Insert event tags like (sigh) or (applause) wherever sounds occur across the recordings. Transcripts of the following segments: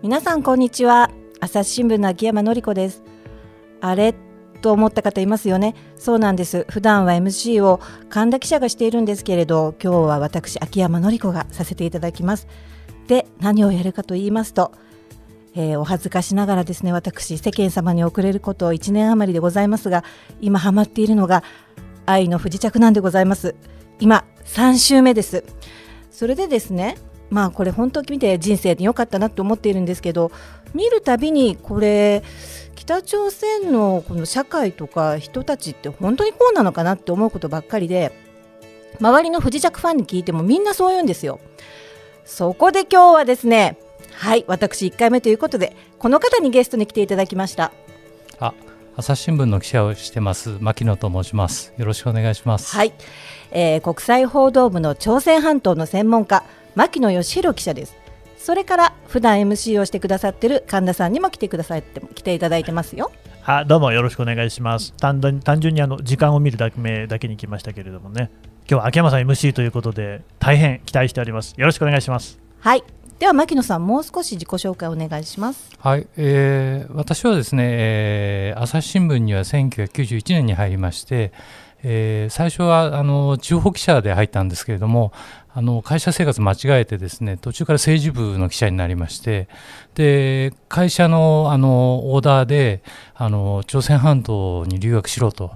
皆さんこんにちは朝日新聞の秋山の子ですあれと思った方いますよねそうなんです普段は MC を神田記者がしているんですけれど今日は私秋山の子がさせていただきますで何をやるかと言いますとえー、お恥ずかしながらですね私世間様に遅れること1年余りでございますが今ハマっているのが愛の不時着なんでございます今3週目ですそれでですねまあこれ本当見て人生で良かったなって思っているんですけど見るたびにこれ北朝鮮のこの社会とか人たちって本当にこうなのかなって思うことばっかりで周りの不時着ファンに聞いてもみんなそう言うんですよ。そこで今日はですねはい私1回目ということでこの方にゲストに来ていただきました。あ朝日新聞の記者をしてます牧野と申しますよろしくお願いしますはい、えー、国際報道部の朝鮮半島の専門家牧野義弘記者ですそれから普段 MC をしてくださってる神田さんにも来てくださって来ていただいてますよ。あどうもよろしくお願いします。単純にあの時間を見るだけだけに来ましたけれどもね、今日は秋山さん MC ということで大変期待しております。よろしくお願いします。はい。では牧野さんもう少し自己紹介お願いします。はい、えー、私はですね、えー、朝日新聞には1991年に入りまして。えー、最初はあの地方記者で入ったんですけれどもあの会社生活間違えてですね途中から政治部の記者になりましてで会社のあのオーダーであの朝鮮半島に留学しろと。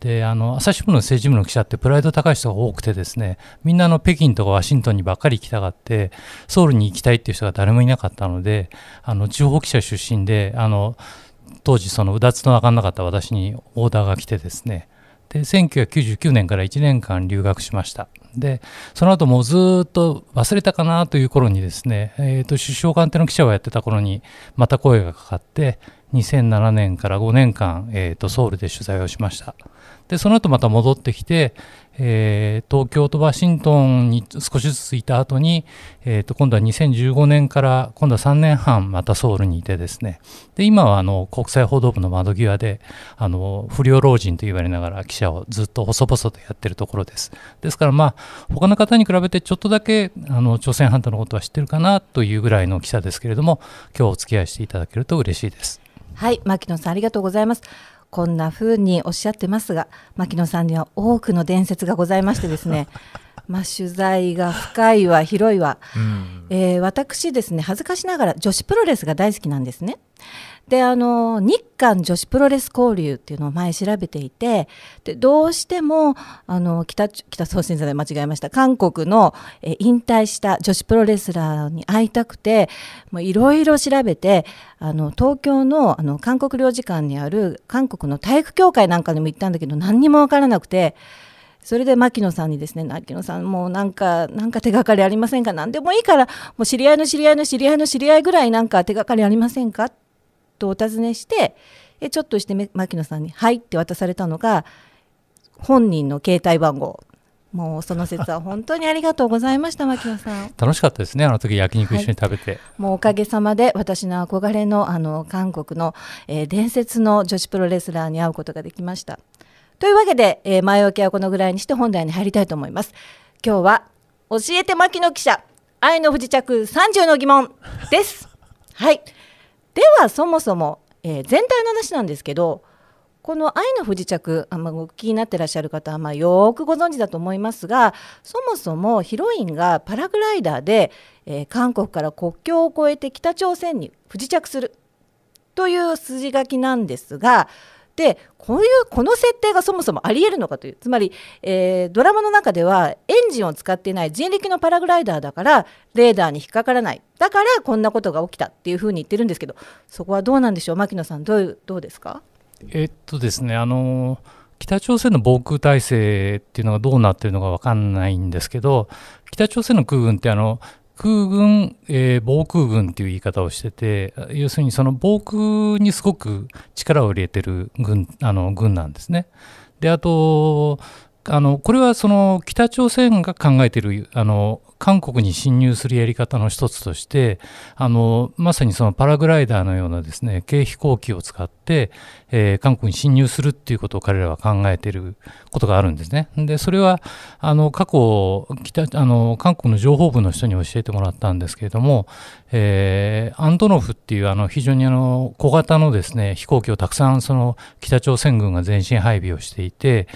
であの朝日新聞の政治部の記者ってプライド高い人が多くてですねみんなの北京とかワシントンにばっかり行きたがってソウルに行きたいっていう人が誰もいなかったのであの地方記者出身であの当時そのうだつの分かんなかった私にオーダーが来てですねで1999年から1年間留学しましたでその後もうずっと忘れたかなという頃にですね、えーと、首相官邸の記者をやってた頃にまた声がかかって2007年から5年間、えーと、ソウルで取材をしましたでその後また戻ってきて、えー、東京とワシントンに少しずついた後に、えーと、と今度は2015年から今度は3年半またソウルにいてですねで今はあの国際報道部の窓際であの不良老人と言われながら記者をずっと細々とやってるところですですからまあ他の方に比べてちょっとだけあの朝鮮半島のことは知ってるかなというぐらいの記者ですけれども今日お付き合いしていただけると嬉しいですはい牧野さんありがとうございますこんな風におっしゃってますが牧野さんには多くの伝説がございましてですねまあ、取材が深いわ、広いわ、うん、えー、私ですね、恥ずかしながら女子プロレスが大好きなんですね。であの日韓女子プロレス交流っていうのを前調べていてでどうしてもあの北北朝鮮で間違えました韓国のえ引退した女子プロレスラーに会いたくていろいろ調べてあの東京のあの韓国領事館にある韓国の体育協会なんかにも行ったんだけど何にも分からなくて。それで牧野さんにですね牧野さんもうなんかなんか手がかりありませんか何でもいいからもう知り合いの知り合いの知り合いの知り合いぐらいなんか手がかりありませんかとお尋ねしてえちょっとして牧野さんに「はい」って渡されたのが本人の携帯番号。もうその説は (laughs) 本当にありがとうございました、牧野さん。楽しかったですね、あの時焼肉一緒に食べて。はい、もうおかげさまで、私の憧れのあの韓国の、えー、伝説の女子プロレスラーに会うことができました。というわけで、えー、前置きはこのぐらいにして本題に入りたいと思います今日は教えて牧野記者愛の不時着30の疑問 (laughs) ですはいではそもそも、えー、全体の話なんですけどこの「愛の不時着」あまあ、おになってらっしゃる方はまあよくご存知だと思いますがそもそもヒロインがパラグライダーで、えー、韓国から国境を越えて北朝鮮に不時着するという筋書きなんですがでこういうこの設定がそもそもありえるのかというつまり、えー、ドラマの中ではエンジンを使っていない人力のパラグライダーだからレーダーに引っかからないだからこんなことが起きたっていうふうに言ってるんですけどそこはどうなんでしょう牧野さんどうどうですかえっとですねあの北朝鮮の防空体制っていうのがどうなってるのか分かんないんですけど北朝鮮の空軍ってあの空軍、えー、防空軍っていう言い方をしてて要するにその防空にすごく力を入れてる軍あの軍なんですね。であとあのこれはその北朝鮮が考えてるあの韓国に侵入するやり方の一つとしてあのまさにそのパラグライダーのようなですね軽飛行機を使って、えー、韓国に侵入するっていうことを彼らは考えていることがあるんですね。でそれはあの過去北あの韓国の情報部の人に教えてもらったんですけれども、えー、アントノフっていうあの非常にあの小型のですね飛行機をたくさんその北朝鮮軍が前進配備をしていて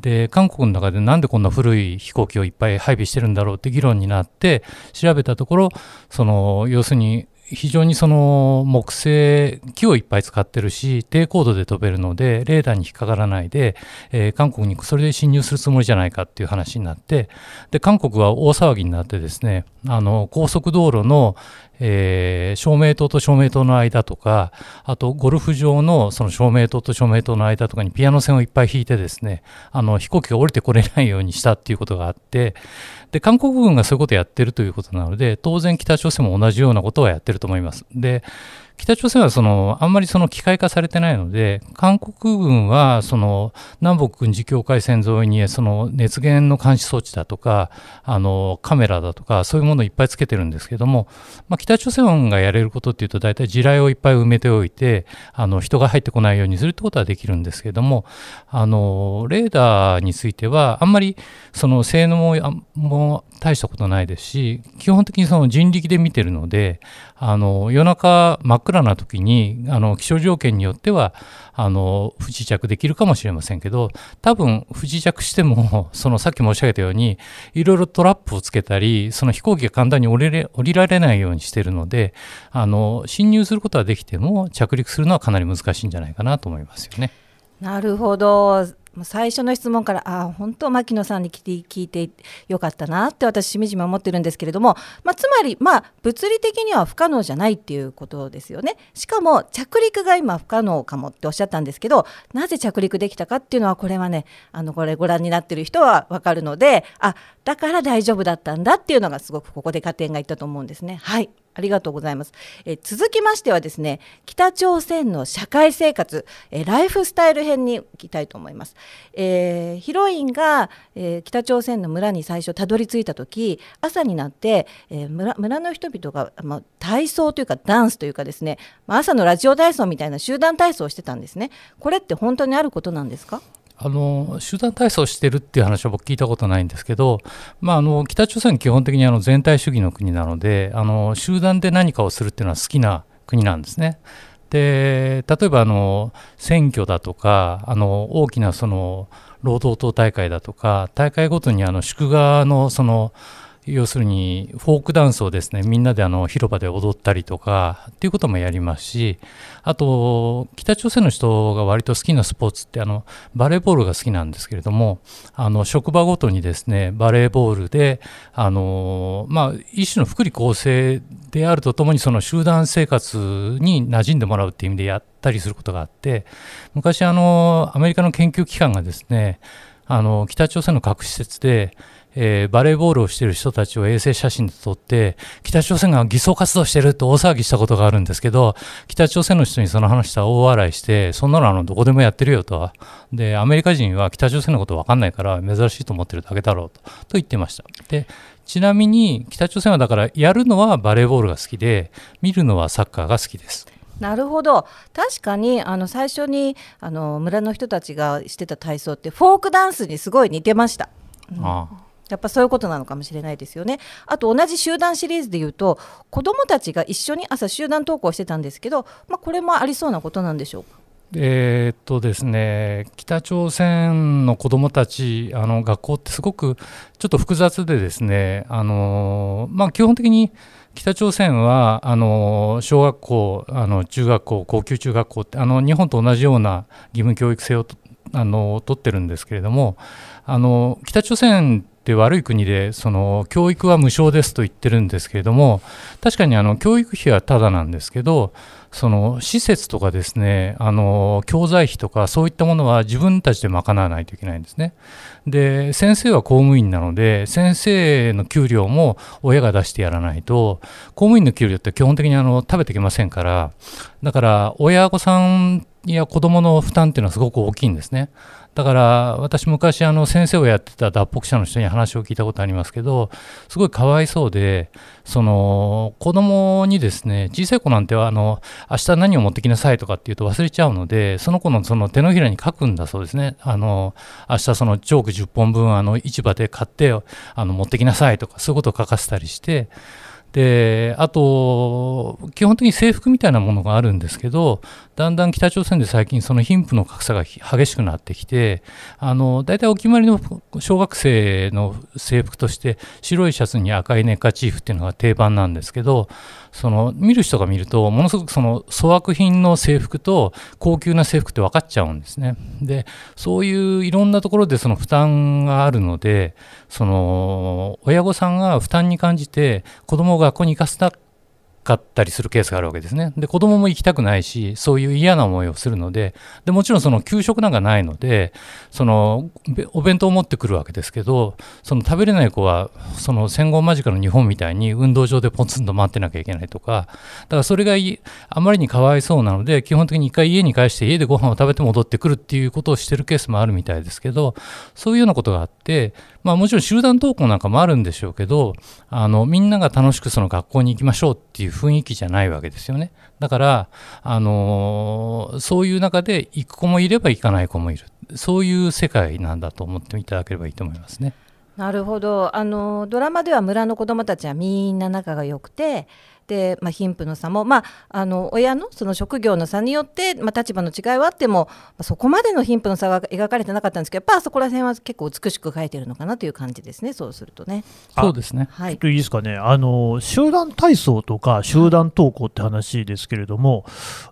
で韓国の中でなんでこんな古い飛行機をいっぱい配備してるんだろうって議論にになって調べたところその要するに非常にその木製木をいっぱい使ってるし低高度で飛べるのでレーダーに引っかからないで、えー、韓国にそれで侵入するつもりじゃないかっていう話になってで韓国は大騒ぎになってですねあの高速道路の、えー、照明灯と照明灯の間とかあとゴルフ場のその照明灯と照明灯の間とかにピアノ線をいっぱい引いてですねあの飛行機が降りてこれないようにしたっていうことがあってで韓国軍がそういうことをやってるということなので当然北朝鮮も同じようなことはやってると思います。で北朝鮮はそのあんまりその機械化されてないので韓国軍はその南北軍事境界線沿いにその熱源の監視装置だとかあのカメラだとかそういうものをいっぱいつけてるんですけども、まあ、北朝鮮がやれることっていうと大体地雷をいっぱい埋めておいてあの人が入ってこないようにするってことはできるんですけどもあのレーダーについてはあんまりその性能も大したことないですし基本的にその人力で見てるのであの夜中真っ暗な時にあの気象条件によってはあの不時着できるかもしれませんけど多分不時着しても (laughs) そのさっき申し上げたようにいろいろトラップをつけたりその飛行機が簡単に降りれ降りられないようにしてるのであの侵入することはできても着陸するのはかなり難しいんじゃないかなと思いますよね。なるほどもう最初の質問からあ本当牧野さんに聞いてよかったなって私しみじみ思ってるんですけれども、まあ、つまり、まあ、物理的には不可能じゃないっていうことですよねしかも着陸が今不可能かもっておっしゃったんですけどなぜ着陸できたかっていうのはこれはねあのこれご覧になってる人は分かるのであだから大丈夫だったんだっていうのがすごくここで加点がいったと思うんですね。はいありがとうございます。え続きましてはですね、北朝鮮の社会生活、えライフスタイル編に行きたいと思います。えー、ヒロインが、えー、北朝鮮の村に最初たどり着いた時、朝になって、えー、村村の人々が、ま体操というかダンスというかですね、ま朝のラジオ体操みたいな集団体操をしてたんですね。これって本当にあることなんですかあの集団体操してるっていう話は僕聞いたことないんですけど、まあ、あの北朝鮮基本的にあの全体主義の国なのであの集団で何かをするっていうのは好きな国なんですね。で例えばあの選挙だとかあの大きなその労働党大会だとか大会ごとにあの祝賀のその要するにフォークダンスをですねみんなであの広場で踊ったりとかっていうこともやりますしあと北朝鮮の人が割と好きなスポーツってあのバレーボールが好きなんですけれどもあの職場ごとにですねバレーボールであの、まあ、一種の福利厚生であるとともにその集団生活に馴染んでもらうっていう意味でやったりすることがあって昔あのアメリカの研究機関がですねあの北朝鮮の核施設でえー、バレーボールをしている人たちを衛星写真で撮って、北朝鮮が偽装活動してると大騒ぎしたことがあるんですけど、北朝鮮の人にその話したら大笑いして、そんなのあのどこでもやってるよと。で、アメリカ人は北朝鮮のこと分かんないから珍しいと思ってるだけだろうとと言ってました。でちなみに北朝鮮はだからやるのはバレーボールが好きで見るのはサッカーが好きです。なるほど確かにあの最初にあの村の人たちがしてた体操ってフォークダンスにすごい似てました。うん、ああやっぱそういうことなのかもしれないですよね。あと同じ集団シリーズで言うと子どもたちが一緒に朝集団登校してたんですけど、まあ、これもありそうなことなんでしょうか。えー、っとですね北朝鮮の子どもたちあの学校ってすごくちょっと複雑でですねあの、まあ、基本的に北朝鮮はあの小学校あの中学校高級中学校ってあの日本と同じような義務教育制をあの取ってるんですけれどもあの北朝鮮で悪い国でその教育は無償ですと言ってるんですけれども確かにあの教育費はただなんですけどその施設とかですねあの教材費とかそういったものは自分たちで賄わないといけないんですねで先生は公務員なので先生の給料も親が出してやらないと公務員の給料って基本的にあの食べてきませんからだから親御さんや子どもの負担っていうのはすごく大きいんですねだから私昔あの先生をやってた脱北者の人に話を聞いたことありますけどすごいかわいそうでその子供にですね小さい子なんてはあの明日何を持ってきなさいとかっていうと忘れちゃうのでその子のその手のひらに書くんだそうですねあの明日そのチョーク10本分あの市場で買ってあの持ってきなさいとかそういうことを書かせたりしてであと基本的に制服みたいなものがあるんですけどだんだん北朝鮮で最近その貧富の格差が激しくなってきてあの大体お決まりの小学生の制服として白いシャツに赤いネッカチーフっていうのが定番なんですけどその見る人が見るとものすごくその粗悪品の制服と高級な制服って分かっちゃうんですね。でそういういろんなところでその負担があるのでその親御さんが負担に感じて子供を学校に行かせたかったりするケースがあるわけですね。で子供も行きたくないしそういう嫌な思いをするのででもちろんその給食なんかないのでそのお弁当を持ってくるわけですけどその食べれない子はその戦後間近の日本みたいに運動場でポツンと待ってなきゃいけないとかだからそれがあまりにかわいそうなので基本的に一回家に帰して家でご飯を食べて戻ってくるっていうことをしてるケースもあるみたいですけどそういうようなことがあって。まあ、もちろん集団登校なんかもあるんでしょうけどあのみんなが楽しくその学校に行きましょうっていう雰囲気じゃないわけですよねだからあのそういう中で行く子もいれば行かない子もいるそういう世界なんだと思っていただければいいと思いますね。なるほどあのドラマでは村の子供たちはみんな仲が良くてで、まあ、貧富の差も、まあ、あの親のその職業の差によって、まあ、立場の違いはあっても、まあ、そこまでの貧富の差が描かれてなかったんですけどやっぱそこら辺は結構美しく描いてるのかなという感じですねそうするとね。そうですね、はい、ちょっといいですかねあの集団体操とか集団登校って話ですけれども、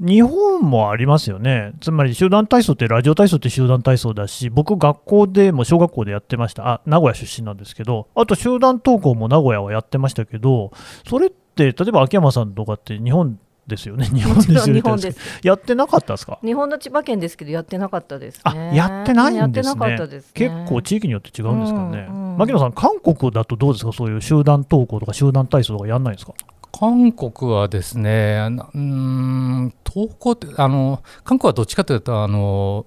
うん、日本もありますよねつまり集団体操ってラジオ体操って集団体操だし僕学校でも小学校でやってましたあ名古屋出身なんですけどあと集団登校も名古屋はやってましたけどそれってって例えば秋山さんとかって日本ですよね日本ですよねやってなかったですか日本の千葉県ですけどやってなかったです、ね、あやってないんですね、ね、結構地域によって違うんですかね、うんうん、牧野さん韓国だとどうですかそういう集団登校とか集団体操とかやんないですか韓国はですね、うん、投稿ってあの、韓国はどっちかというと、あの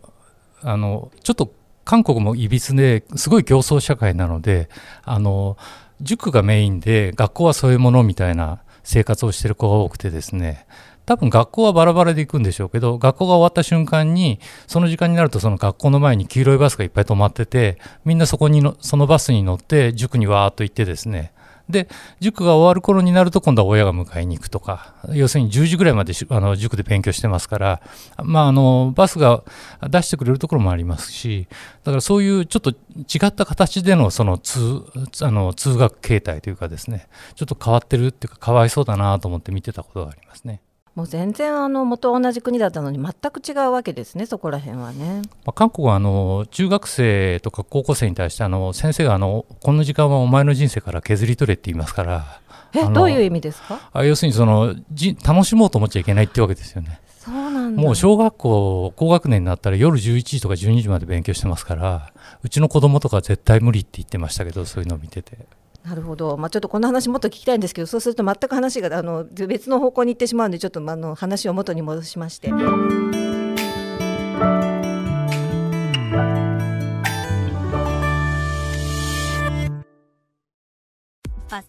あのちょっと韓国もいびつですごい競争社会なので、あの塾がメインで学校はそういうものみたいな生活をしてる子が多くてですね多分学校はバラバラで行くんでしょうけど学校が終わった瞬間にその時間になるとその学校の前に黄色いバスがいっぱい止まっててみんなそこにのそのバスに乗って塾にわーっと行ってですねで塾が終わる頃になると今度は親が迎えに行くとか要するに10時ぐらいまであの塾で勉強してますから、まあ、あのバスが出してくれるところもありますしだからそういうちょっと違った形でのその通あの通学形態というかですねちょっと変わってるっていうかかわいそうだなと思って見てたことがありますね。もう全然あの元同じ国だったのに全く違うわけですね、そこら辺はね。まあ、韓国はあの中学生とか高校生に対してあの先生があのこの時間はお前の人生から削り取れって言いますから。えどういう意味ですかあ要するにそのじ楽しもうと思っちゃいけないってわけですよね。そうなんもう小学校高学年になったら夜11時とか12時まで勉強してますからうちの子供とか絶対無理って言ってましたけどそういうのを見てて。なるほど、まあ、ちょっとこの話もっと聞きたいんですけどそうすると全く話があの別の方向に行ってしまうのでちょっとあの話を元に戻しまして。